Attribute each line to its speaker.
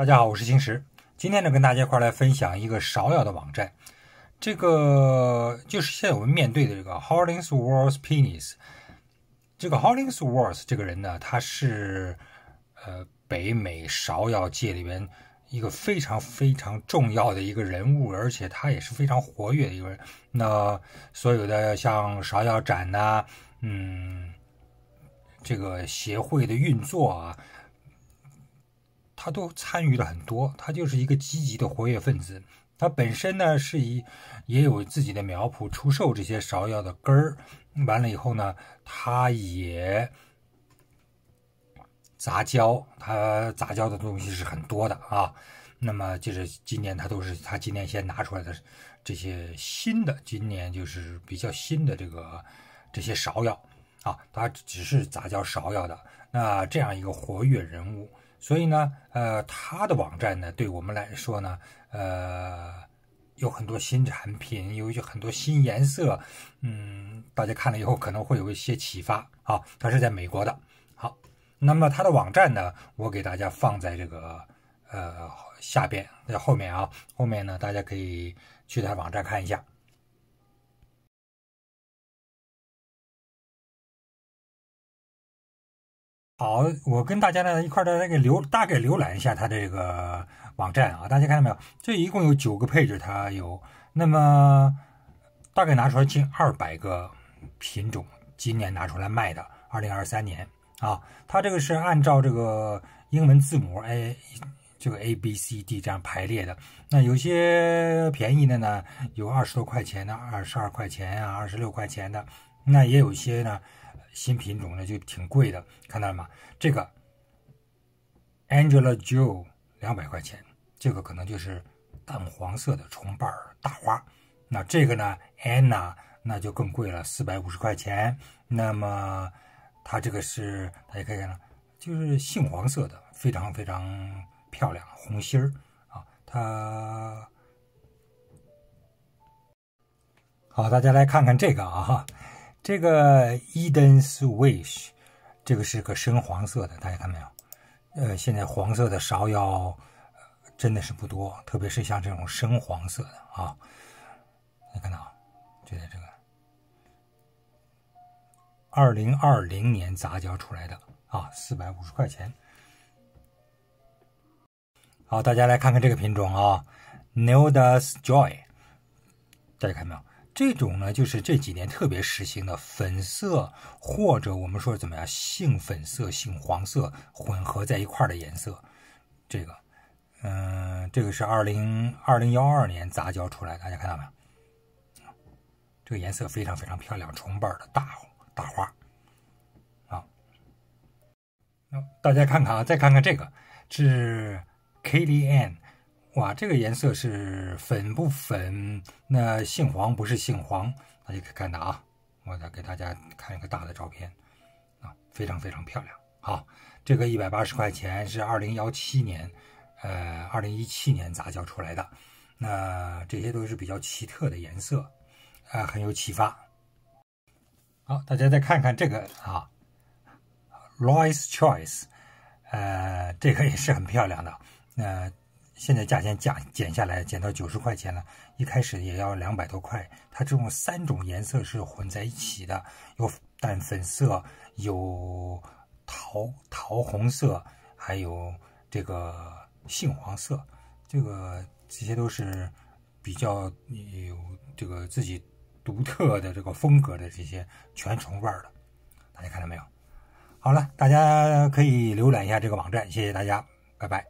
Speaker 1: 大家好，我是金石。今天呢，跟大家一块儿来分享一个芍药的网站。这个就是现在我们面对的这个 Hollingsworth p e n i s 这个 Hollingsworth 这个人呢，他是呃北美芍药界里面一个非常非常重要的一个人物，而且他也是非常活跃的一个人。那所有的像芍药展呐，嗯，这个协会的运作啊。他都参与了很多，他就是一个积极的活跃分子。他本身呢是以也有自己的苗圃出售这些芍药的根儿，完了以后呢，他也杂交，他杂交的东西是很多的啊。那么就是今年他都是他今年先拿出来的这些新的，今年就是比较新的这个这些芍药啊，他只是杂交芍药的。那这样一个活跃人物。所以呢，呃，他的网站呢，对我们来说呢，呃，有很多新产品，有一些很多新颜色，嗯，大家看了以后可能会有一些启发啊。他是在美国的，好，那么他的网站呢，我给大家放在这个呃下边在后面啊，后面呢，大家可以去他网站看一下。好，我跟大家呢一块儿那给浏大概浏览一下它这个网站啊，大家看到没有？这一共有九个配置，它有那么大概拿出来近二百个品种，今年拿出来卖的，二零二三年啊，它这个是按照这个英文字母 A 这个 A B C D 这样排列的。那有些便宜的呢，有二十多块钱的，二十二块钱啊，二十六块钱的。那也有一些呢，新品种呢就挺贵的，看到了吗？这个 Angela j o e 两百块钱，这个可能就是淡黄色的重瓣大花。那这个呢，Anna 那就更贵了，四百五十块钱。那么它这个是大家可以看到，就是杏黄色的，非常非常漂亮，红心儿啊。它
Speaker 2: 好，大家来看看这个
Speaker 1: 啊。这个 Eden's Wish，这个是个深黄色的，大家看没有？呃，现在黄色的芍药真的是不多，特别是像这种深黄色的啊。你看到啊，就在这个2020年杂交出来的啊，450块钱。好，大家来看看这个品种啊 n i l d a s Joy，大家看没有？这种呢，就是这几年特别时兴的粉色，或者我们说怎么样，杏粉色、杏黄色混合在一块的颜色。这个，嗯，这个是二零二零幺二年杂交出来，大家看到没有？这个颜色非常非常漂亮，重瓣的大大花，啊。那大家看看啊，再看看这个是 k d n 哇，这个颜色是粉不粉？那杏黄不是杏黄，大家可以看到啊。我再给大家看一个大的照片啊，非常非常漂亮啊。这个一百八十块钱是二零幺七年，呃，二零一七年杂交出来的。那这些都是比较奇特的颜色啊，很有启发。好，大家再看看这个啊，Royce Choice，呃，这个也是很漂亮的。那现在价钱降减下来，减到九十块钱了。一开始也要两百多块。它这种三种颜色是混在一起的，有淡粉色，有桃桃红色，还有这个杏黄色。这个这些都是比较有这个自己独特的这个风格的这些全虫儿的。大家看到没有？好了，大家可以浏览一下这个网站。谢谢大家，拜拜。